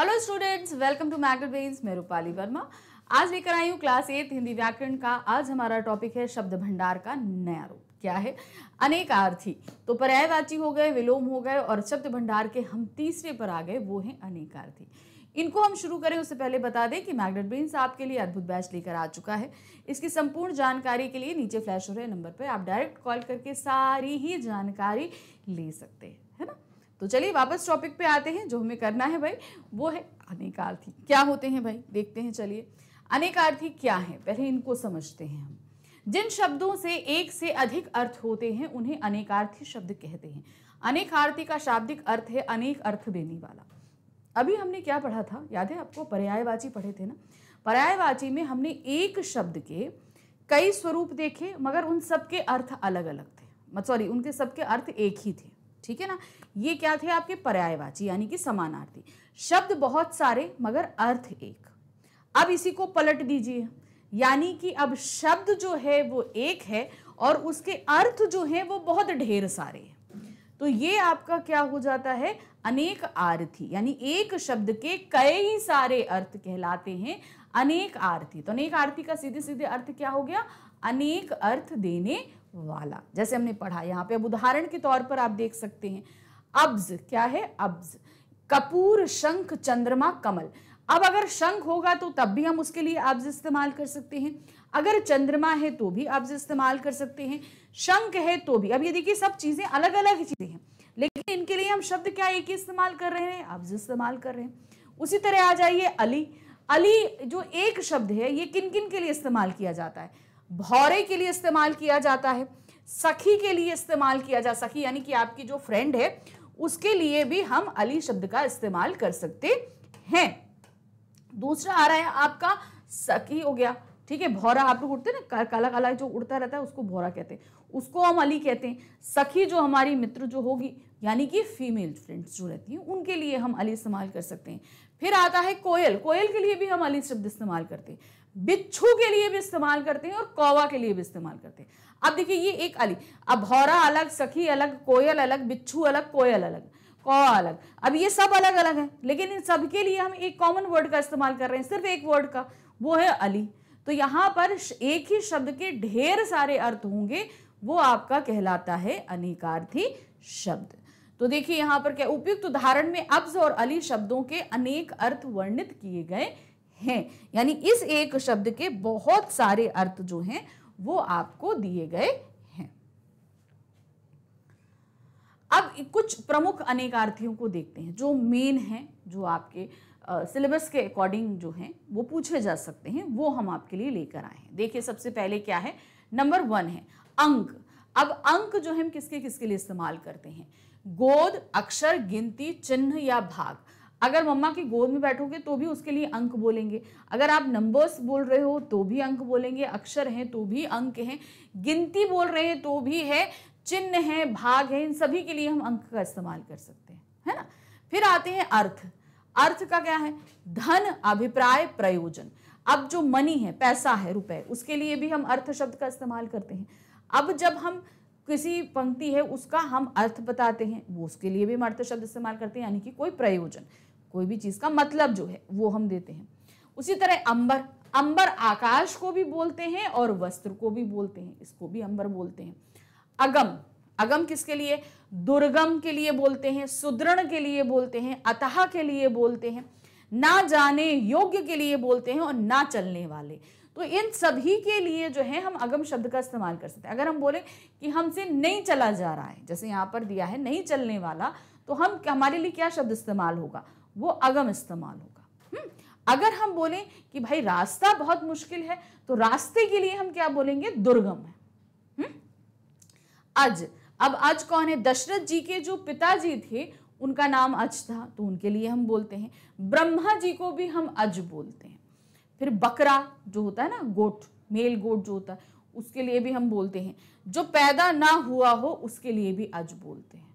Hello students welcome to Magnet Brains मैं रूपाली वर्मा आज लेकर आई हूँ क्लास एट हिंदी व्याकरण का आज हमारा टॉपिक है शब्द भंडार का नया रूप क्या है अनेक आर्थी तो पर्यायवाची हो गए विलोम हो गए और शब्द भंडार के हम तीसरे पर आ गए वो हैं आर्थी इनको हम शुरू करें उससे पहले बता दें कि मैग्नेट ब्रेन्स आपके लिए अद्भुत बैच लेकर आ चुका है इसकी संपूर्ण जानकारी के लिए नीचे फ्लैश हो रहे नंबर पर आप डायरेक्ट कॉल करके सारी ही जानकारी ले सकते हैं तो चलिए वापस टॉपिक पे आते हैं जो हमें करना है भाई वो है अनेकार्थी क्या होते हैं भाई देखते हैं चलिए अनेकार्थी क्या है पहले इनको समझते हैं हम जिन शब्दों से एक से अधिक अर्थ होते हैं उन्हें अनेकार्थी शब्द कहते हैं अनेकार्थी का शाब्दिक अर्थ है अनेक अर्थ देने वाला अभी हमने क्या पढ़ा था याद है आपको पर्यायवाची पढ़े थे ना पर्यायवाची में हमने एक शब्द के कई स्वरूप देखे मगर उन सबके अर्थ अलग अलग थे सॉरी उनके सबके अर्थ एक ही थे ठीक है ना ये क्या थे आपके पर्यायवाची यानी कि समानार्थी शब्द बहुत सारे मगर अर्थ एक अब इसी को पलट दीजिए यानी कि अब शब्द जो है वो एक है और उसके अर्थ जो है वो बहुत ढेर सारे हैं तो ये आपका क्या हो जाता है अनेक आर्थी यानी एक शब्द के कई सारे अर्थ कहलाते हैं अनेक आर्थी तो अनेक आर्थी का सीधे सीधे अर्थ क्या हो गया अनेक अर्थ देने वाला जैसे हमने पढ़ा यहाँ पे अब उदाहरण के तौर पर आप देख सकते हैं अब्ज क्या है अब्ज कपूर शंख चंद्रमा कमल अब अगर शंख होगा तो तब भी हम उसके लिए अब्ज इस्तेमाल कर सकते हैं अगर चंद्रमा है तो भी अब्ज इस्तेमाल कर सकते हैं शंख है तो भी अब ये देखिए सब चीज़ें अलग अलग चीज़ें हैं लेकिन इनके लिए हम शब्द क्या एक ही इस्तेमाल कर रहे हैं अब्ज इस्तेमाल कर रहे हैं उसी तरह आ जाइए अली अली जो एक शब्द है ये किन किन के लिए इस्तेमाल किया जाता है भौरे के लिए इस्तेमाल किया जाता है सखी के लिए इस्तेमाल किया जा सखी यानी कि आपकी जो फ्रेंड है उसके लिए भी हम अली शब्द का इस्तेमाल कर सकते हैं दूसरा आ रहा है आपका सखी हो गया ठीक है भौरा आप लोग उड़ते ना काला काला जो उड़ता रहता है उसको भौरा कहते हैं उसको हम अली कहते हैं सखी जो हमारी मित्र जो होगी यानी कि फीमेल फ्रेंड्स जो रहती हैं उनके लिए हम अली इस्तेमाल कर सकते हैं फिर आता है कोयल कोयल के लिए भी हम अली शब्द इस्तेमाल करते हैं बिच्छू के लिए भी इस्तेमाल करते हैं और कौवा के लिए भी इस्तेमाल करते हैं अब देखिए ये एक अली अब भौरा अलग सखी अलग कोयल अलग बिच्छू अलग कोयल अलग कौवा अलग अब ये सब अलग अलग है लेकिन इन सब के लिए हम एक कॉमन वर्ड का इस्तेमाल कर रहे हैं सिर्फ एक वर्ड का वो है अली तो यहाँ पर एक ही शब्द के ढेर सारे अर्थ होंगे वो आपका कहलाता है अनेकार्थी शब्द तो देखिए यहाँ पर क्या उपयुक्त उदाहरण में अब्ज और अली शब्दों के अनेक अर्थ वर्णित किए गए हैं यानी इस एक शब्द के बहुत सारे अर्थ जो हैं वो आपको दिए गए हैं अब कुछ प्रमुख अनेकार्थियों को देखते हैं जो मेन हैं जो आपके सिलेबस के अकॉर्डिंग जो हैं वो पूछे जा सकते हैं वो हम आपके लिए लेकर आए हैं देखिए सबसे पहले क्या है नंबर वन है अंक अब अंक जो हम किसके किसके लिए इस्तेमाल करते हैं गोद अक्षर गिनती चिन्ह या भाग अगर मम्मा की गोद में बैठोगे तो भी उसके लिए अंक बोलेंगे अगर आप नंबर्स बोल रहे हो तो भी अंक बोलेंगे अक्षर हैं तो भी अंक हैं गिनती बोल रहे हैं तो भी है चिन्ह है भाग है इन सभी के लिए हम अंक का इस्तेमाल कर सकते हैं है ना फिर आते हैं अर्थ अर्थ का क्या है धन अभिप्राय प्रयोजन अब जो मनी है पैसा है रुपए उसके लिए भी हम अर्थ शब्द का इस्तेमाल करते हैं अब जब हम किसी पंक्ति है उसका हम अर्थ बताते हैं वो उसके लिए भी हम अर्थ शब्द इस्तेमाल करते हैं यानी कि कोई प्रयोजन कोई भी चीज़ का मतलब जो है वो हम देते हैं उसी तरह अंबर अंबर आकाश को भी बोलते हैं और वस्त्र को भी बोलते हैं इसको भी अंबर बोलते हैं अगम अगम किसके लिए दुर्गम के लिए बोलते हैं सुदृढ़ के लिए बोलते हैं अतः के लिए बोलते हैं ना जाने योग्य के लिए बोलते हैं और ना चलने वाले तो इन सभी के लिए जो है हम अगम शब्द का इस्तेमाल कर सकते हैं अगर हम बोले कि हमसे नहीं चला जा रहा है जैसे यहाँ पर दिया है नहीं चलने वाला तो हम हमारे लिए क्या शब्द इस्तेमाल होगा वो अगम इस्तेमाल होगा हुँ? हम्म, अगर हम बोलें कि भाई रास्ता बहुत मुश्किल है तो रास्ते के लिए हम क्या बोलेंगे दुर्गम है हम्म, आज अब आज कौन है दशरथ जी के जो पिताजी थे उनका नाम अज था तो उनके लिए हम बोलते हैं ब्रह्मा जी को भी हम अज बोलते हैं फिर बकरा जो होता है ना गोट मेल गोट जो होता है उसके लिए भी हम बोलते हैं जो पैदा ना हुआ हो उसके लिए भी अज बोलते हैं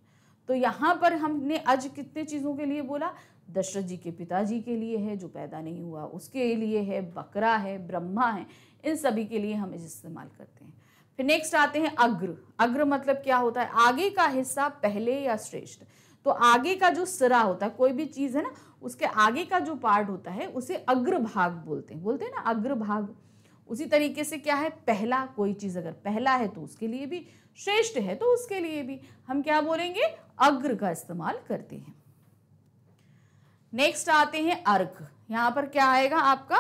तो यहाँ पर हमने अज कितने चीज़ों के लिए बोला दशरथ जी के पिताजी के लिए है जो पैदा नहीं हुआ उसके लिए है बकरा है ब्रह्मा है इन सभी के लिए हम इसे इस्तेमाल करते हैं फिर नेक्स्ट आते हैं अग्र अग्र मतलब क्या होता है आगे का हिस्सा पहले या श्रेष्ठ तो आगे का जो सिरा होता है कोई भी चीज़ है ना उसके आगे का जो पार्ट होता है उसे अग्रभाग बोलते हैं बोलते हैं ना अग्रभाग उसी तरीके से क्या है पहला कोई चीज़ अगर पहला है तो उसके लिए भी श्रेष्ठ है तो उसके लिए भी हम क्या बोलेंगे अग्र का इस्तेमाल करते हैं नेक्स्ट आते हैं अर्क यहाँ पर क्या आएगा आपका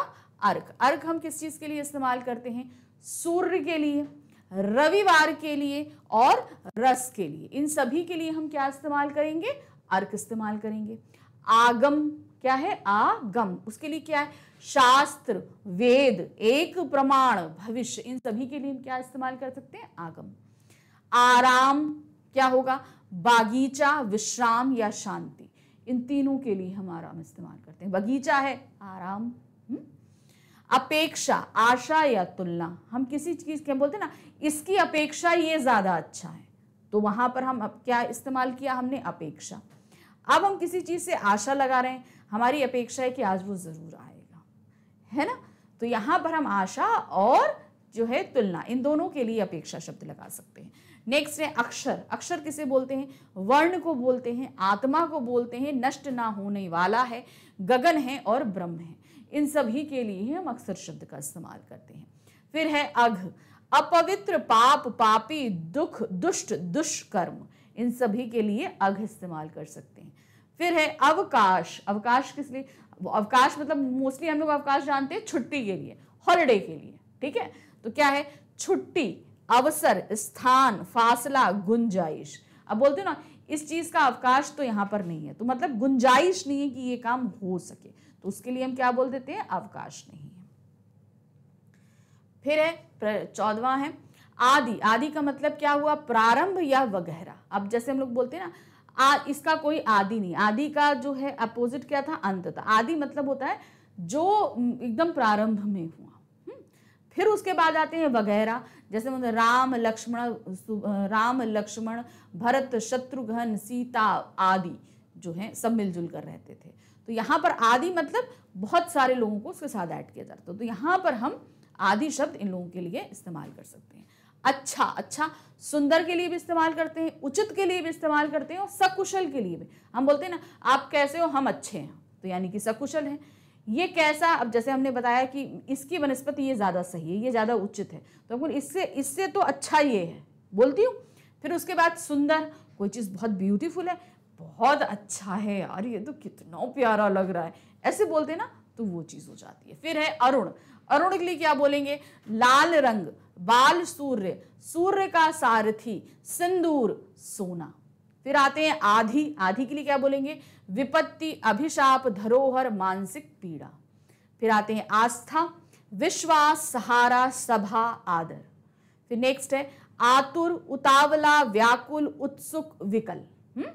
अर्क अर्क हम किस चीज़ के लिए इस्तेमाल करते हैं सूर्य के लिए रविवार के लिए और रस के लिए इन सभी के लिए हम क्या इस्तेमाल करेंगे अर्क इस्तेमाल करेंगे आगम क्या है आगम उसके लिए क्या है शास्त्र वेद एक प्रमाण भविष्य इन सभी के लिए हम क्या इस्तेमाल कर सकते हैं आगम आराम क्या होगा बागीचा विश्राम या शांति इन तीनों के लिए हम आराम इस्तेमाल करते हैं बगीचा है आराम हम्म? अपेक्षा आशा या तुलना हम किसी चीज़ के बोलते हैं ना इसकी अपेक्षा ये ज़्यादा अच्छा है तो वहां पर हम क्या इस्तेमाल किया हमने अपेक्षा अब हम किसी चीज़ से आशा लगा रहे हैं हमारी अपेक्षा है कि आज वो ज़रूर आएगा है ना तो यहां पर हम आशा और जो है तुलना इन दोनों के लिए अपेक्षा शब्द लगा सकते हैं नेक्स्ट है अक्षर अक्षर किसे बोलते हैं वर्ण को बोलते हैं आत्मा को बोलते हैं नष्ट ना होने वाला है गगन है और ब्रह्म है इन सभी के लिए हम अक्षर शब्द का इस्तेमाल करते हैं फिर है अघ अपवित्र पाप पापी दुख दुष्ट दुष्कर्म इन सभी के लिए अघ इस्तेमाल कर सकते हैं फिर है अवकाश अवकाश किस लिए अवकाश मतलब मोस्टली हम लोग अवकाश जानते हैं छुट्टी के लिए हॉलिडे के लिए ठीक है तो क्या है छुट्टी अवसर स्थान फासला गुंजाइश अब बोलते हो ना इस चीज का अवकाश तो यहां पर नहीं है तो मतलब गुंजाइश नहीं है कि ये काम हो सके तो उसके लिए हम क्या बोल देते हैं अवकाश नहीं है फिर है चौदवा है आदि आदि का मतलब क्या हुआ प्रारंभ या वगैरह अब जैसे हम लोग बोलते हैं ना आ, इसका कोई आदि नहीं आदि का जो है अपोजिट क्या था अंत था आदि मतलब होता है जो एकदम प्रारंभ में हुआ फिर उसके बाद आते हैं वगैरह जैसे मतलब राम लक्ष्मण राम लक्ष्मण भरत शत्रुघ्न सीता आदि जो हैं सब मिलजुल कर रहते थे तो यहाँ पर आदि मतलब बहुत सारे लोगों को उसके साथ ऐड किया जाता है तो यहाँ पर हम आदि शब्द इन लोगों के लिए इस्तेमाल कर सकते हैं अच्छा अच्छा सुंदर के लिए भी इस्तेमाल करते हैं उचित के लिए भी इस्तेमाल करते हैं और सकुशल के लिए भी हम बोलते हैं ना आप कैसे हो हम अच्छे हैं तो यानी कि सकुशल हैं ये कैसा अब जैसे हमने बताया कि इसकी वनस्पति ये ज़्यादा सही है ये ज़्यादा उचित है तो अपन इससे इससे तो अच्छा ये है बोलती हूँ फिर उसके बाद सुंदर कोई चीज़ बहुत ब्यूटीफुल है बहुत अच्छा है यार ये तो कितना प्यारा लग रहा है ऐसे बोलते ना तो वो चीज़ हो जाती है फिर है अरुण अरुण के लिए क्या बोलेंगे लाल रंग बाल सूर्य सूर्य का सारथी सिंदूर सोना फिर आते हैं आधी आधी के लिए क्या बोलेंगे विपत्ति अभिशाप धरोहर मानसिक पीड़ा फिर आते हैं आस्था विश्वास सहारा सभा आदर फिर नेक्स्ट है आतुर उतावला व्याकुल उत्सुक विकल हुँ? हम्म?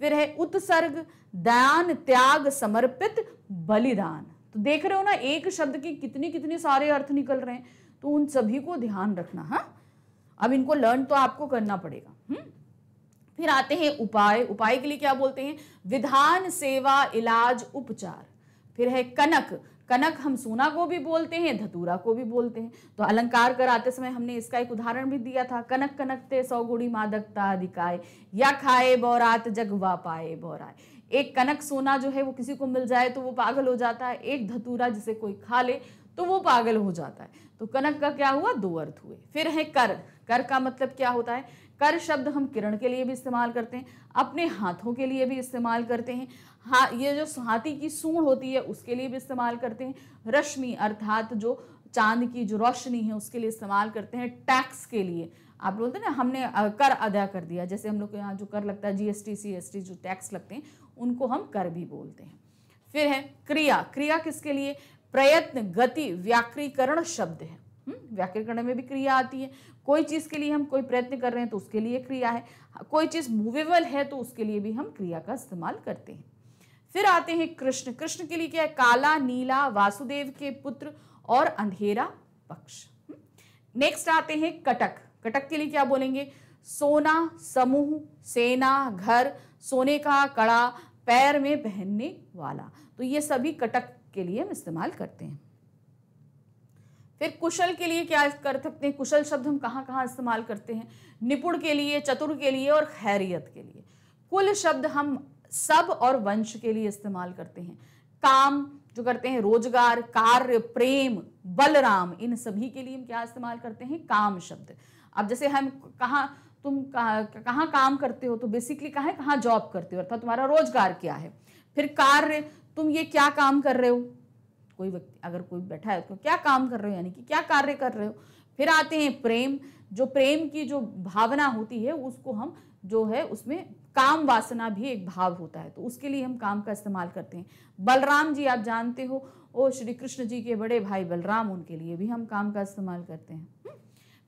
फिर है उत्सर्ग दयान त्याग समर्पित बलिदान तो देख रहे हो ना एक शब्द के कितने कितने सारे अर्थ निकल रहे हैं तो उन सभी को ध्यान रखना है हाँ? अब इनको लर्न तो आपको करना पड़ेगा हम्म फिर आते हैं उपाय उपाय के लिए क्या बोलते हैं विधान सेवा इलाज उपचार फिर है कनक कनक हम सोना को भी बोलते हैं धतूरा को भी बोलते हैं तो अलंकार कराते समय हमने इसका एक उदाहरण भी दिया था कनक कनकते सौ गुड़ी मादकता अधिकाय या खाए बौरात जग वा पाए बौराए एक कनक सोना जो है वो किसी को मिल जाए तो वो पागल हो जाता है एक धतूरा जिसे कोई खा ले तो वो पागल हो जाता है तो कनक का क्या हुआ दो अर्थ हुए फिर है कर कर का मतलब क्या होता है कर शब्द हम किरण के लिए भी इस्तेमाल करते हैं अपने हाथों के लिए भी इस्तेमाल करते हैं हा ये जो हाथी की सूढ़ होती है उसके लिए भी इस्तेमाल करते हैं रश्मि अर्थात जो चांद की जो रोशनी है उसके लिए इस्तेमाल करते हैं टैक्स के लिए आप बोलते हैं ना हमने कर अदा कर दिया जैसे हम लोग के यहाँ जो कर लगता है जीएसटी सीएसटी जो टैक्स लगते हैं उनको हम कर भी बोलते हैं फिर है क्रिया क्रिया किसके लिए प्रयत्न गति व्याकरीकरण शब्द है हम्म, व्याकरीकरण में भी क्रिया आती है कोई चीज़ के लिए हम कोई प्रयत्न कर रहे हैं तो उसके लिए क्रिया है कोई चीज़ मूवेबल है तो उसके लिए भी हम क्रिया का इस्तेमाल करते हैं फिर आते हैं कृष्ण कृष्ण के लिए क्या है काला नीला वासुदेव के पुत्र और अंधेरा पक्ष नेक्स्ट हम्म, आते हैं कटक कटक के लिए क्या बोलेंगे सोना समूह सेना घर सोने का कड़ा पैर में पहनने वाला तो ये सभी कटक के लिए हम इस्तेमाल करते हैं फिर कुशल के लिए क्या कर सकते हैं कुशल शब्द हम कहाँ कहाँ इस्तेमाल करते हैं निपुण के लिए चतुर के लिए और खैरियत के लिए कुल शब्द हम सब और वंश के लिए इस्तेमाल करते हैं काम जो करते हैं रोजगार कार्य प्रेम बलराम इन सभी के लिए हम क्या इस्तेमाल करते हैं काम शब्द अब जैसे हम कहाँ तुम कहाँ कहाँ काम करते हो तो बेसिकली कहाँ है कहाँ जॉब करते हो अर्थात तुम्हारा रोजगार क्या है फिर कार्य तुम ये क्या काम कर रहे हो कोई व्यक्ति अगर कोई बैठा है तो क्या काम कर रहे हो यानी कि क्या कार्य कर रहे हो फिर आते हैं प्रेम जो प्रेम की जो भावना होती है उसको हम जो है उसमें काम वासना भी एक भाव होता है तो उसके लिए हम काम का इस्तेमाल करते हैं बलराम जी आप जानते हो ओ श्री कृष्ण जी के बड़े भाई बलराम उनके लिए भी हम काम का इस्तेमाल करते हैं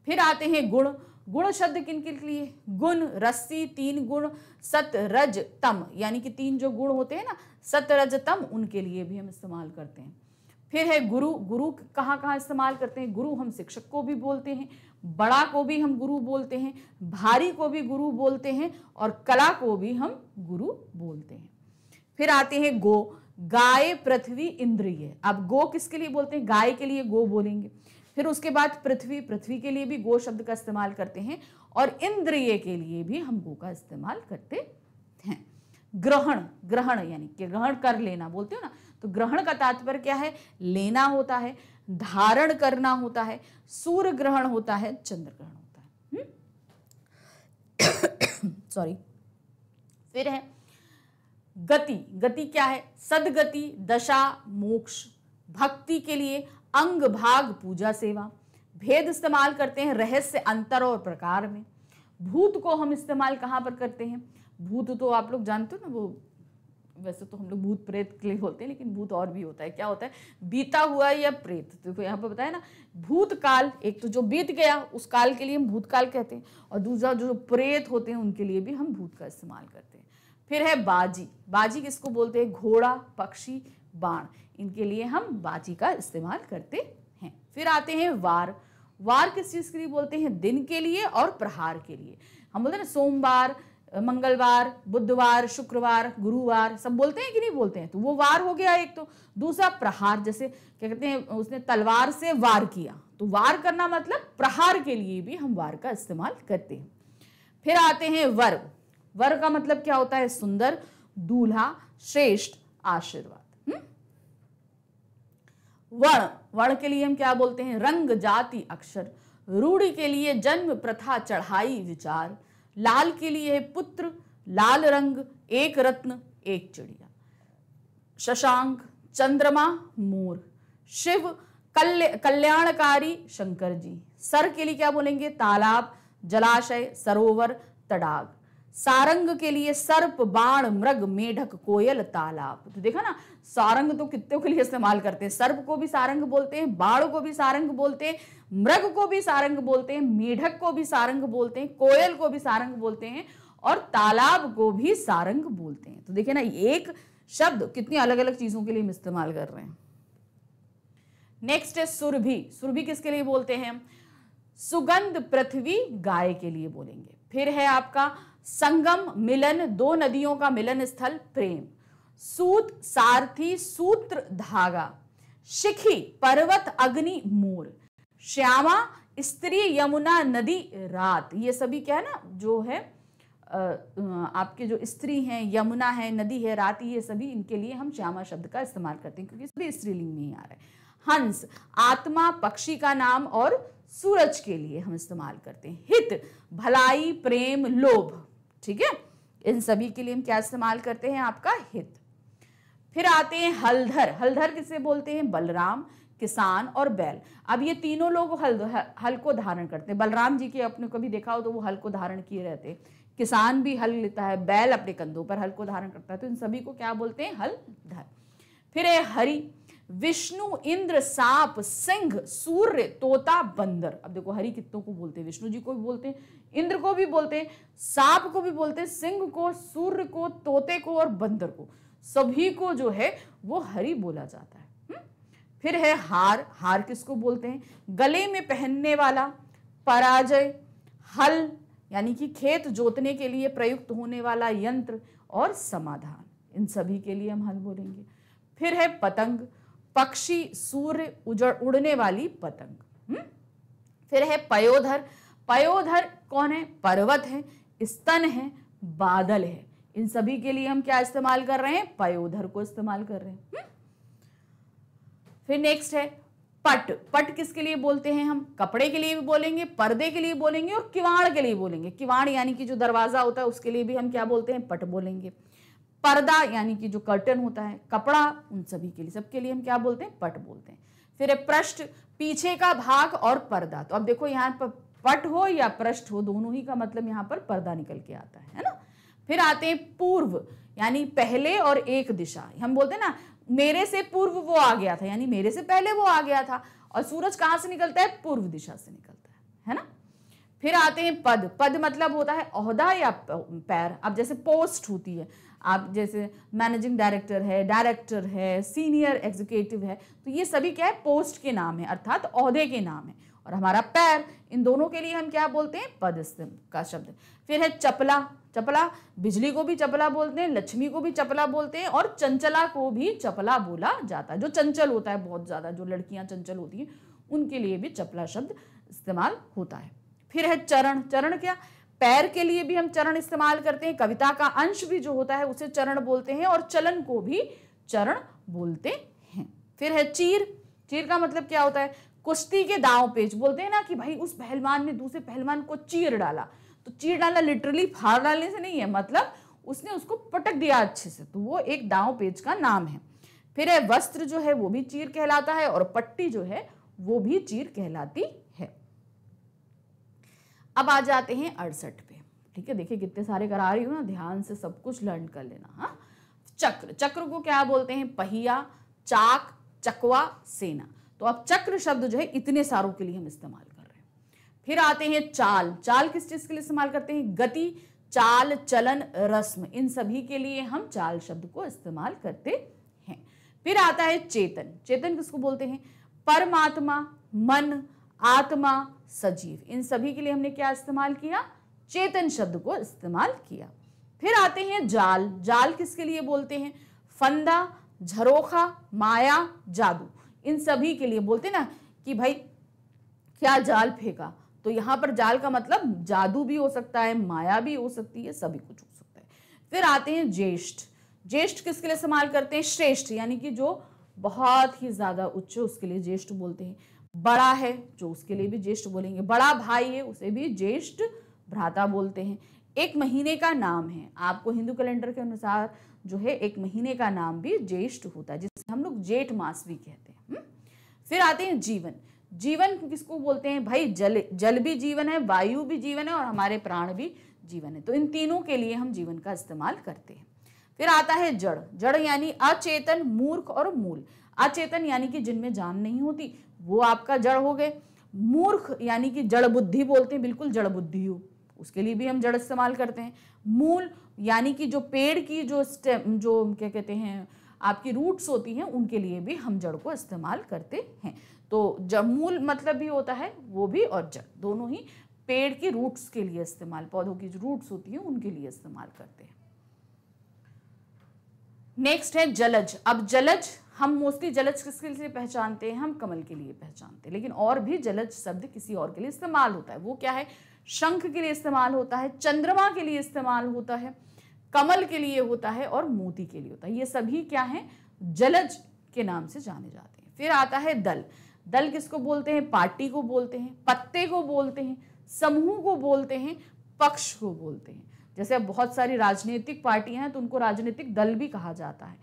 फिर आते हैं गुण गुण शब्द किन किन के लिए गुण रस्सी तीन गुण सत रज तम यानी कि तीन जो गुण होते हैं ना सत रज तम उनके लिए भी हम इस्तेमाल करते हैं फिर है गुरु गुरु कहाँ कहाँ इस्तेमाल करते हैं गुरु हम शिक्षक को भी बोलते हैं बड़ा को भी हम गुरु बोलते हैं भारी को भी गुरु बोलते हैं और कला को भी हम गुरु बोलते हैं फिर आते हैं गो गाय पृथ्वी इंद्रिय अब गो किसके लिए बोलते हैं गाय के लिए गो बोलेंगे फिर उसके बाद पृथ्वी पृथ्वी के लिए भी गो शब्द का इस्तेमाल करते हैं और इंद्रिय के लिए भी हम गो का इस्तेमाल करते हैं ग्रहण ग्रहण यानी कि ग्रहण कर लेना बोलते हो ना तो ग्रहण का तात्पर्य क्या है लेना होता है धारण करना होता है सूर्य ग्रहण होता है चंद्र ग्रहण होता है सॉरी हम्म? फिर है गति गति क्या है सदगति दशा मोक्ष भक्ति के लिए अंग भाग पूजा सेवा भेद इस्तेमाल करते हैं रहस्य अंतर और प्रकार में भूत को हम इस्तेमाल कहाँ पर करते हैं भूत तो आप लोग जानते हो ना वो वैसे तो हम लोग भूत प्रेत के लिए बोलते हैं लेकिन भूत और भी होता है क्या होता है बीता हुआ या प्रेत तो यहाँ पर बताया ना भूतकाल एक तो जो बीत गया उस काल के लिए हम भूतकाल कहते हैं और दूसरा जो प्रेत होते हैं उनके लिए भी हम भूत का इस्तेमाल करते हैं फिर है बाजी बाजी किसको बोलते हैं घोड़ा पक्षी बाण इनके लिए हम बाजी का इस्तेमाल करते हैं फिर आते हैं वार वार किस चीज़ के लिए बोलते हैं दिन के लिए और प्रहार के लिए हम बोलते हैं सोमवार मंगलवार बुधवार शुक्रवार गुरुवार सब बोलते हैं कि नहीं बोलते हैं तो वो वार हो गया एक तो दूसरा प्रहार जैसे क्या कहते हैं उसने तलवार से वार किया तो वार करना मतलब प्रहार के लिए भी हम वार का इस्तेमाल करते हैं फिर आते हैं वर्ग वर्ग का मतलब क्या होता है सुंदर दूल्हा श्रेष्ठ आशीर्वाद वर्ण वर्ण के लिए हम क्या बोलते हैं रंग जाति अक्षर रूढ़ी के लिए जन्म प्रथा चढ़ाई विचार लाल के लिए पुत्र लाल रंग एक रत्न एक चिड़िया शशांक चंद्रमा मोर शिव कल्य कल्याणकारी शंकर जी सर के लिए क्या बोलेंगे तालाब जलाशय सरोवर तड़ाग सारंग के लिए सर्प बाण मृग मेढक कोयल तालाब तो देखा ना सारंग तो कितों के लिए इस्तेमाल करते हैं सर्प को भी सारंग बोलते हैं बाण को भी सारंग बोलते हैं मृग को भी सारंग बोलते हैं मेढक को भी सारंग बोलते हैं कोयल को भी सारंग बोलते हैं और तालाब को भी सारंग बोलते हैं तो देखिये ना एक शब्द कितनी अलग अलग चीजों के लिए हम इस्तेमाल कर रहे हैं नेक्स्ट है सुरभि सुरभि किसके लिए बोलते हैं सुगंध पृथ्वी गाय के लिए बोलेंगे फिर है आपका संगम मिलन दो नदियों का मिलन स्थल प्रेम सूत सारथी सूत्र धागा शिखी पर्वत अग्नि मोर श्यामा स्त्री यमुना नदी रात ये सभी क्या है ना जो है आपके जो स्त्री हैं यमुना है नदी है रात ये सभी इनके लिए हम श्यामा शब्द का इस्तेमाल करते हैं क्योंकि सभी स्त्रीलिंग में ही आ रहा है हंस आत्मा पक्षी का नाम और सूरज के लिए हम इस्तेमाल करते हैं हित भलाई प्रेम लोभ ठीक है इन सभी के लिए हम क्या इस्तेमाल करते हैं आपका हित फिर आते हैं हलधर हलधर किसे बोलते हैं बलराम किसान और बैल अब ये तीनों लोग हल हल को धारण करते हैं बलराम जी के अपने कभी देखा हो तो वो हल को धारण किए रहते हैं किसान भी हल लेता है बैल अपने कंधों पर हल को धारण करता है तो इन सभी को क्या बोलते हैं हलधर फिर है हरी विष्णु इंद्र सांप सिंह सूर्य तोता बंदर अब देखो हरि कितनों को बोलते हैं विष्णु जी को भी बोलते हैं इंद्र को भी बोलते हैं सांप को भी बोलते हैं सिंह को सूर्य को तोते को और बंदर को सभी को जो है वो हरि बोला जाता है हुँ? हम्म? फिर है हार हार किसको बोलते हैं गले में पहनने वाला पराजय हल यानी कि खेत जोतने के लिए प्रयुक्त होने वाला यंत्र और समाधान इन सभी के लिए हम हल बोलेंगे फिर है पतंग पक्षी सूर्य उजड़ उड़ने वाली पतंग हुँ? हम्म? फिर है पयोधर पयोधर कौन है पर्वत है स्तन है बादल है इन सभी के लिए हम क्या इस्तेमाल कर रहे हैं पयोधर को इस्तेमाल कर रहे हैं हुँ? हम्म? फिर नेक्स्ट है पट पट किसके लिए बोलते हैं हम कपड़े के लिए भी बोलेंगे पर्दे के लिए बोलेंगे और किवाड़ के लिए बोलेंगे किवाड़ यानी कि जो दरवाजा होता है उसके लिए भी हम क्या बोलते हैं पट बोलेंगे पर्दा यानी कि जो कर्टन होता है कपड़ा उन सभी के लिए सबके लिए हम क्या बोलते हैं पट बोलते हैं फिर है पृष्ठ पीछे का भाग और पर्दा तो अब देखो यहाँ पर पट हो या पृष्ठ हो दोनों ही का मतलब यहाँ पर पर्दा निकल के आता है ना फिर आते हैं पूर्व यानी पहले और एक दिशा हम बोलते हैं ना मेरे से पूर्व वो आ गया था यानी मेरे से पहले वो आ गया था और सूरज कहाँ से निकलता है पूर्व दिशा से निकलता है है ना फिर आते हैं पद पद मतलब होता है ओहदा या पैर अब जैसे पोस्ट होती है आप जैसे मैनेजिंग डायरेक्टर है डायरेक्टर है सीनियर एग्जीक्यूटिव है तो ये सभी क्या है पोस्ट के नाम है अर्थात अहदे के नाम है और हमारा पैर इन दोनों के लिए हम क्या बोलते हैं पदस्थ का शब्द फिर है चपला चपला बिजली को भी चपला बोलते हैं लक्ष्मी को भी चपला बोलते हैं और चंचला को भी चपला बोला जाता है जो चंचल होता है बहुत ज़्यादा जो लड़कियां चंचल होती हैं उनके लिए भी चपला शब्द इस्तेमाल होता है फिर है चरण चरण क्या पैर के लिए भी हम चरण इस्तेमाल करते हैं कविता का अंश भी जो होता है उसे चरण बोलते हैं और चलन को भी चरण बोलते हैं फिर है चीर चीर का मतलब क्या होता है कुश्ती के दाव पेच बोलते हैं ना कि भाई उस पहलवान ने दूसरे पहलवान को चीर डाला तो चीर डालना लिटरली फाड़ डालने से नहीं है मतलब उसने उसको पटक दिया अच्छे से तो वो एक दाव पेज का नाम है फिर है वस्त्र जो है वो भी चीर कहलाता है और पट्टी जो है वो भी चीर कहलाती अब आ जाते हैं अड़सठ पे ठीक है देखिए कितने सारे करा रही हूँ ना ध्यान से सब कुछ लर्न कर लेना हाँ चक्र चक्र को क्या बोलते हैं पहिया चाक चकवा सेना तो अब चक्र शब्द जो है इतने सारों के लिए हम इस्तेमाल कर रहे हैं फिर आते हैं चाल चाल किस चीज़ के लिए इस्तेमाल करते हैं गति चाल चलन रस्म इन सभी के लिए हम चाल शब्द को इस्तेमाल करते हैं फिर आता है चेतन चेतन किसको बोलते हैं परमात्मा मन आत्मा सजीव इन सभी के लिए हमने क्या इस्तेमाल किया चेतन शब्द को इस्तेमाल किया फिर आते हैं जाल जाल किसके लिए बोलते हैं फंदा झरोखा माया जादू इन सभी के लिए बोलते ना कि भाई क्या जाल फेंका तो यहां पर जाल का मतलब जादू भी हो सकता है माया भी हो सकती है सभी कुछ हो सकता है फिर आते हैं ज्येष्ठ ज्येष्ठ किसके लिए इस्तेमाल करते हैं श्रेष्ठ यानी कि जो बहुत ही ज़्यादा उच्च उसके लिए ज्येष्ठ बोलते हैं बड़ा है जो उसके लिए भी ज्येष्ठ बोलेंगे बड़ा भाई है उसे भी ज्येष्ठ भ्राता बोलते हैं एक महीने का नाम है आपको हिंदू कैलेंडर के अनुसार जो है एक महीने का नाम भी ज्येष्ठ होता है जिसे हम लोग जेठ मास भी कहते हैं हम्म? फिर आते हैं जीवन जीवन किसको बोलते हैं भाई जल जल भी जीवन है वायु भी जीवन है और हमारे प्राण भी जीवन है तो इन तीनों के लिए हम जीवन का इस्तेमाल करते हैं फिर आता है जड़ जड़ यानी अचेतन मूर्ख और मूल अचेतन यानी कि जिनमें जान नहीं होती वो आपका जड़ हो गए मूर्ख यानी कि जड़ बुद्धि बोलते हैं बिल्कुल जड़ बुद्धि हो उसके लिए भी हम जड़ इस्तेमाल करते हैं मूल यानी कि जो पेड़ की जो स्टेम जो क्या कहते हैं आपकी रूट्स होती हैं उनके लिए भी हम जड़ को इस्तेमाल करते हैं तो जब मूल मतलब भी होता है वो भी और जड़ दोनों ही पेड़ की रूट्स के लिए इस्तेमाल पौधों की जो रूट्स होती हैं उनके लिए इस्तेमाल करते हैं नेक्स्ट है जलज अब जलज हम मोस्टली जलज किसके लिए पहचानते हैं हम कमल के लिए पहचानते हैं लेकिन और भी जलज शब्द किसी और के लिए इस्तेमाल होता है वो क्या है शंख के लिए इस्तेमाल होता है चंद्रमा के लिए इस्तेमाल होता है कमल के लिए होता है और मोती के लिए होता है ये सभी क्या है जलज के नाम से जाने जाते हैं फिर आता है दल दल किसको बोलते हैं पार्टी को बोलते हैं पत्ते को बोलते हैं समूह को बोलते हैं पक्ष को बोलते हैं जैसे अब बहुत सारी राजनीतिक पार्टियां हैं तो उनको राजनीतिक दल भी कहा जाता है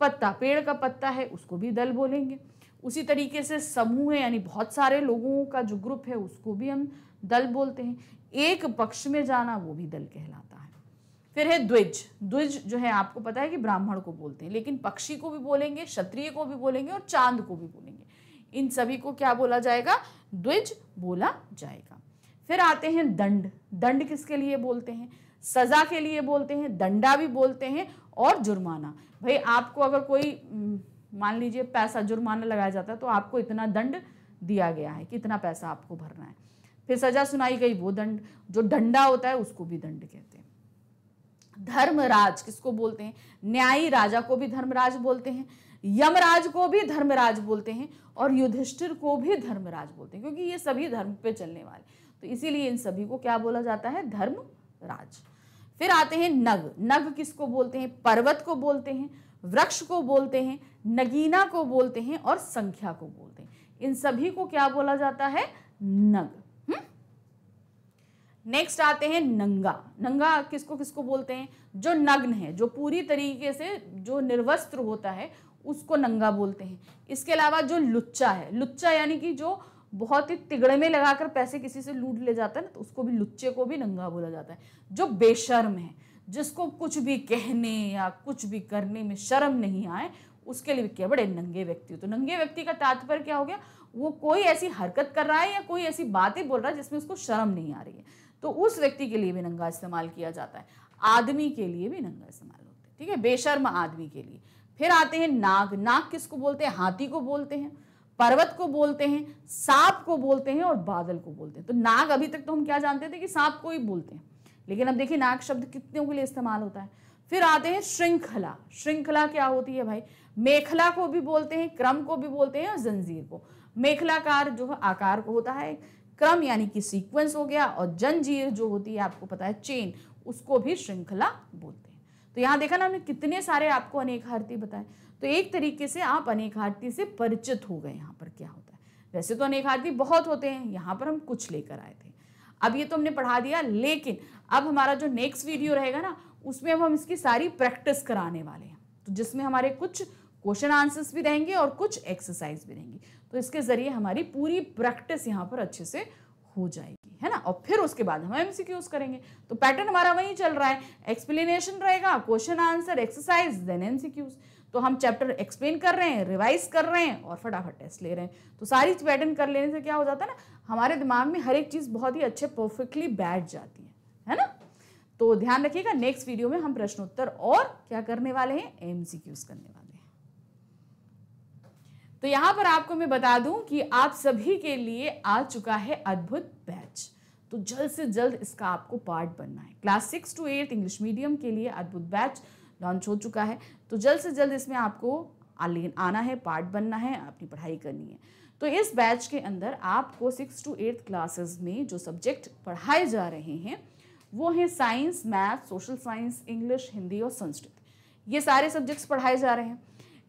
पत्ता पेड़ का पत्ता है उसको भी दल बोलेंगे उसी तरीके से समूह है यानी बहुत सारे लोगों का जो ग्रुप है उसको भी हम दल बोलते हैं एक पक्ष में जाना वो भी दल कहलाता है फिर है द्विज द्विज जो है आपको पता है कि ब्राह्मण को बोलते हैं लेकिन पक्षी को भी बोलेंगे क्षत्रिय को भी बोलेंगे और चांद को भी बोलेंगे इन सभी को क्या बोला जाएगा द्विज बोला जाएगा फिर आते हैं दंड दंड किसके लिए बोलते हैं सजा के लिए बोलते हैं दंडा भी बोलते हैं और जुर्माना भाई आपको अगर कोई मान लीजिए पैसा जुर्माना लगाया जाता है तो आपको इतना दंड दिया गया है कि इतना पैसा आपको भरना है फिर सजा सुनाई गई वो दंड जो डंडा होता है उसको भी दंड कहते हैं धर्मराज किसको बोलते हैं न्यायी राजा को भी धर्मराज बोलते हैं यमराज को भी धर्मराज बोलते हैं और युधिष्ठिर को भी धर्मराज बोलते हैं क्योंकि ये सभी धर्म पे चलने वाले तो इसीलिए इन सभी को क्या बोला जाता है धर्मराज फिर आते हैं नग नग किसको बोलते हैं पर्वत को बोलते हैं वृक्ष को बोलते हैं नगीना को बोलते हैं और संख्या को बोलते हैं इन सभी को क्या बोला जाता है नग नेक्स्ट हम्म? आते हैं नंगा नंगा किसको किसको बोलते हैं जो नग्न है जो पूरी तरीके से जो निर्वस्त्र होता है उसको नंगा बोलते हैं इसके अलावा जो लुच्चा है लुच्चा यानी कि जो बहुत ही तिगड़े में लगाकर पैसे किसी से लूट ले जाता है ना तो उसको भी लुच्चे को भी नंगा बोला जाता है जो बेशर्म है जिसको कुछ भी कहने या कुछ भी करने में शर्म नहीं आए उसके लिए क्या बड़े नंगे व्यक्ति तो नंगे व्यक्ति का तात्पर्य क्या हो गया वो कोई ऐसी हरकत कर रहा है या कोई ऐसी बातें बोल रहा है जिसमें उसको शर्म नहीं आ रही है तो उस व्यक्ति के लिए भी नंगा इस्तेमाल किया जाता है आदमी के लिए भी नंगा इस्तेमाल होता है ठीक है बेशर्म आदमी के लिए फिर आते हैं नाग नाग किसको बोलते हैं हाथी को बोलते हैं पर्वत को बोलते हैं सांप को बोलते हैं और बादल को बोलते हैं तो नाग अभी तक तो हम क्या जानते थे कि सांप को ही बोलते हैं लेकिन अब देखिए नाग शब्द कितने के लिए इस्तेमाल होता है फिर आते हैं श्रृंखला श्रृंखला क्या होती है भाई मेखला को भी बोलते हैं क्रम को भी बोलते हैं और जंजीर को मेखलाकार जो है आकार को होता है क्रम यानी कि सीक्वेंस हो गया और जंजीर जो होती है आपको पता है चेन उसको भी श्रृंखला बोलते हैं तो यहाँ देखा ना हमने कितने सारे आपको अनेक हारती बताए तो एक तरीके से आप अनेकार्थी से परिचित हो गए यहाँ पर क्या होता है वैसे तो अनेकार्थी बहुत होते हैं यहाँ पर हम कुछ लेकर आए थे अब ये तो हमने पढ़ा दिया लेकिन अब हमारा जो नेक्स्ट वीडियो रहेगा ना उसमें अब हम इसकी सारी प्रैक्टिस कराने वाले हैं तो जिसमें हमारे कुछ क्वेश्चन आंसर्स भी रहेंगे और कुछ एक्सरसाइज भी रहेंगी तो इसके ज़रिए हमारी पूरी प्रैक्टिस यहाँ पर अच्छे से हो जाएगी है ना और फिर उसके बाद हम एम करेंगे तो पैटर्न हमारा वहीं चल रहा है एक्सप्लेनेशन रहेगा क्वेश्चन आंसर एक्सरसाइज देन एम तो हम चैप्टर एक्सप्लेन कर रहे हैं रिवाइज कर रहे हैं और फटाफट टेस्ट ले रहे हैं तो सारी पैटर्न कर लेने से क्या हो जाता है ना हमारे दिमाग में हर एक चीज़ बहुत ही अच्छे परफेक्टली बैठ जाती है है ना तो ध्यान रखिएगा नेक्स्ट वीडियो में हम प्रश्नोत्तर और क्या करने वाले हैं एम करने वाले हैं तो यहाँ पर आपको मैं बता दूं कि आप सभी के लिए आ चुका है अद्भुत बैच तो जल्द से जल्द इसका आपको पार्ट बनना है class six to eight English medium के लिए अद्भुत बैच लॉन्च हो चुका है तो जल्द से जल्द इसमें आपको आना है पार्ट बनना है अपनी पढ़ाई करनी है तो इस बैच के अंदर आपको सिक्स टू एट्थ क्लासेस में जो सब्जेक्ट पढ़ाए जा रहे हैं वो हैं science math social science English Hindi और संस्कृत ये सारे सब्जेक्ट्स पढ़ाए जा रहे हैं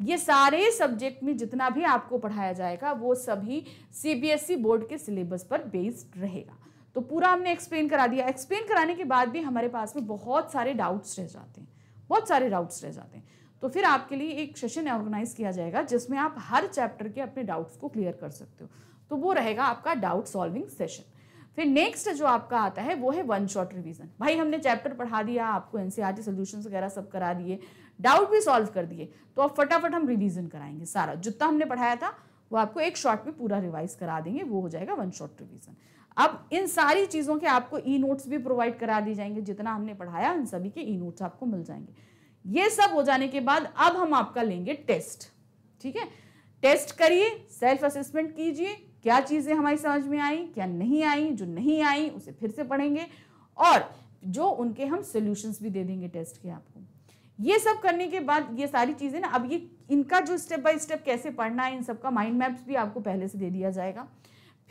ये सारे सब्जेक्ट में जितना भी आपको पढ़ाया जाएगा वो सभी सीबीएसई बोर्ड e के सिलेबस पर बेस्ड रहेगा तो पूरा हमने एक्सप्लेन करा दिया एक्सप्लेन कराने के बाद भी हमारे पास में बहुत सारे डाउट्स रह जाते हैं बहुत सारे डाउट्स रह जाते हैं तो फिर आपके लिए एक सेशन ऑर्गेनाइज किया जाएगा जिसमें आप हर चैप्टर के अपने डाउट्स को क्लियर कर सकते हो तो वो रहेगा आपका डाउट सॉल्विंग सेशन फिर नेक्स्ट जो आपका आता है वो है वन शॉट रिवीजन भाई हमने चैप्टर पढ़ा दिया आपको एनसीआर सोल्यूशन e वगैरह सब करा दिए डाउट भी सॉल्व कर दिए तो अब फटाफट हम रिवीजन कराएंगे सारा जितना हमने पढ़ाया था वो आपको एक शॉट में पूरा रिवाइज करा देंगे वो हो जाएगा वन शॉट रिवीजन अब इन सारी चीज़ों के आपको ई नोट्स भी प्रोवाइड करा दी जाएंगे जितना हमने पढ़ाया इन सभी के ई नोट्स आपको मिल जाएंगे ये सब हो जाने के बाद अब हम आपका लेंगे टेस्ट ठीक है टेस्ट करिए सेल्फ असेसमेंट कीजिए क्या चीज़ें हमारी समझ में आई क्या नहीं आई जो नहीं आई उसे फिर से पढ़ेंगे और जो उनके हम सोल्यूशंस भी दे देंगे टेस्ट के आपको ये सब करने के बाद ये सारी चीज़ें ना अब ये इनका जो स्टेप बाय स्टेप कैसे पढ़ना है इन सब का माइंड मैप्स भी आपको पहले से दे दिया जाएगा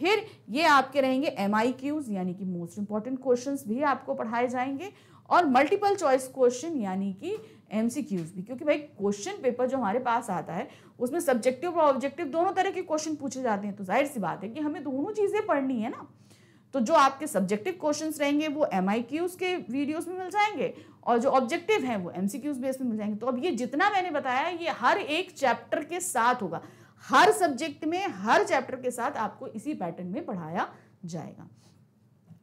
फिर ये आपके रहेंगे एम यानी कि मोस्ट इंपॉर्टेंट क्वेश्चन भी आपको पढ़ाए जाएंगे और मल्टीपल चॉइस क्वेश्चन यानी कि एम भी क्योंकि भाई क्वेश्चन पेपर जो हमारे पास आता है उसमें सब्जेक्टिव और ऑब्जेक्टिव दोनों तरह के क्वेश्चन पूछे जाते हैं तो जाहिर सी बात है कि हमें दोनों चीज़ें पढ़नी है ना तो जो आपके सब्जेक्टिव क्वेश्चन रहेंगे वो एम के वीडियोज़ में मिल जाएंगे और जो ऑब्जेक्टिव हैं वो एम बेस में मिल जाएंगे तो अब ये जितना मैंने बताया ये हर एक चैप्टर के साथ होगा हर सब्जेक्ट में हर चैप्टर के साथ आपको इसी पैटर्न में पढ़ाया जाएगा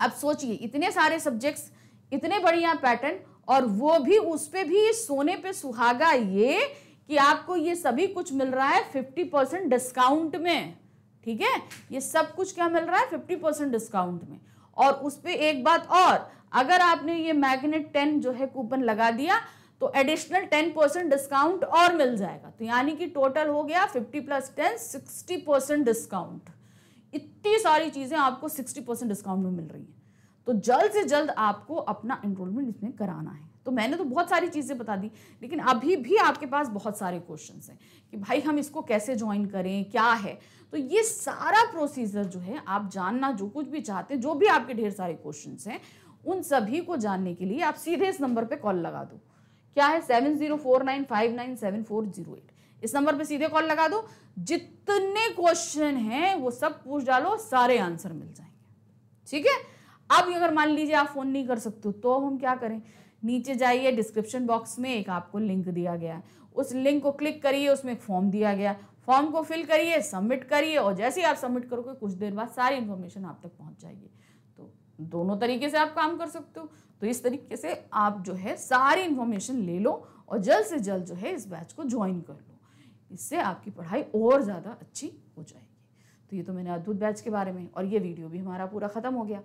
अब सोचिए इतने सारे सब्जेक्ट्स इतने बढ़िया पैटर्न और वो भी उस पर भी सोने पे सुहागा ये कि आपको ये सभी कुछ मिल रहा है फिफ्टी परसेंट डिस्काउंट में ठीक है ये सब कुछ क्या मिल रहा है फिफ्टी परसेंट डिस्काउंट में और उस पर एक बात और अगर आपने ये मैग्नेट टेन जो है कूपन लगा दिया तो एडिशनल टेन परसेंट डिस्काउंट और मिल जाएगा तो यानी कि टोटल हो गया fifty plus ten sixty percent discount इतनी सारी चीज़ें आपको सिक्सटी परसेंट डिस्काउंट में मिल रही हैं तो जल्द से जल्द आपको अपना एनरोलमेंट इसमें कराना है तो मैंने तो बहुत सारी चीज़ें बता दी लेकिन अभी भी आपके पास बहुत सारे क्वेश्चन हैं कि भाई हम इसको कैसे ज्वाइन करें क्या है तो ये सारा प्रोसीजर जो है आप जानना जो कुछ भी चाहते हैं जो भी आपके ढेर सारे क्वेश्चन हैं उन सभी को जानने के लिए आप सीधे इस नंबर पर कॉल लगा दो क्या है seven zero four nine five nine seven four zero eight इस नंबर पे सीधे कॉल लगा दो जितने क्वेश्चन हैं वो सब पूछ डालो सारे आंसर मिल जाएंगे ठीक है अब अगर मान लीजिए आप फोन नहीं कर सकते तो हम क्या करें नीचे जाइए डिस्क्रिप्शन बॉक्स में एक आपको लिंक दिया गया है उस लिंक को क्लिक करिए उसमें एक फॉर्म दिया गया फॉर्म को फिल करिए सबमिट करिए और जैसे ही आप सबमिट करोगे कुछ देर बाद सारी इन्फॉर्मेशन आप तक पहुंच जाएगी दोनों तरीके से आप काम कर सकते हो तो इस तरीके से आप जो है सारी इन्फॉर्मेशन ले लो और जल्द से जल्द जो है इस बैच को ज्वाइन कर लो इससे आपकी पढ़ाई और ज़्यादा अच्छी हो जाएगी तो ये तो मैंने अद्भुत बैच के बारे में और ये वीडियो भी हमारा पूरा ख़त्म हो गया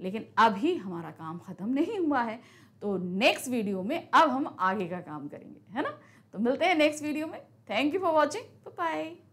लेकिन अभी हमारा काम ख़त्म नहीं हुआ है तो नेक्स्ट वीडियो में अब हम आगे का काम करेंगे है ना तो मिलते हैं नेक्स्ट वीडियो में thank you for watching bye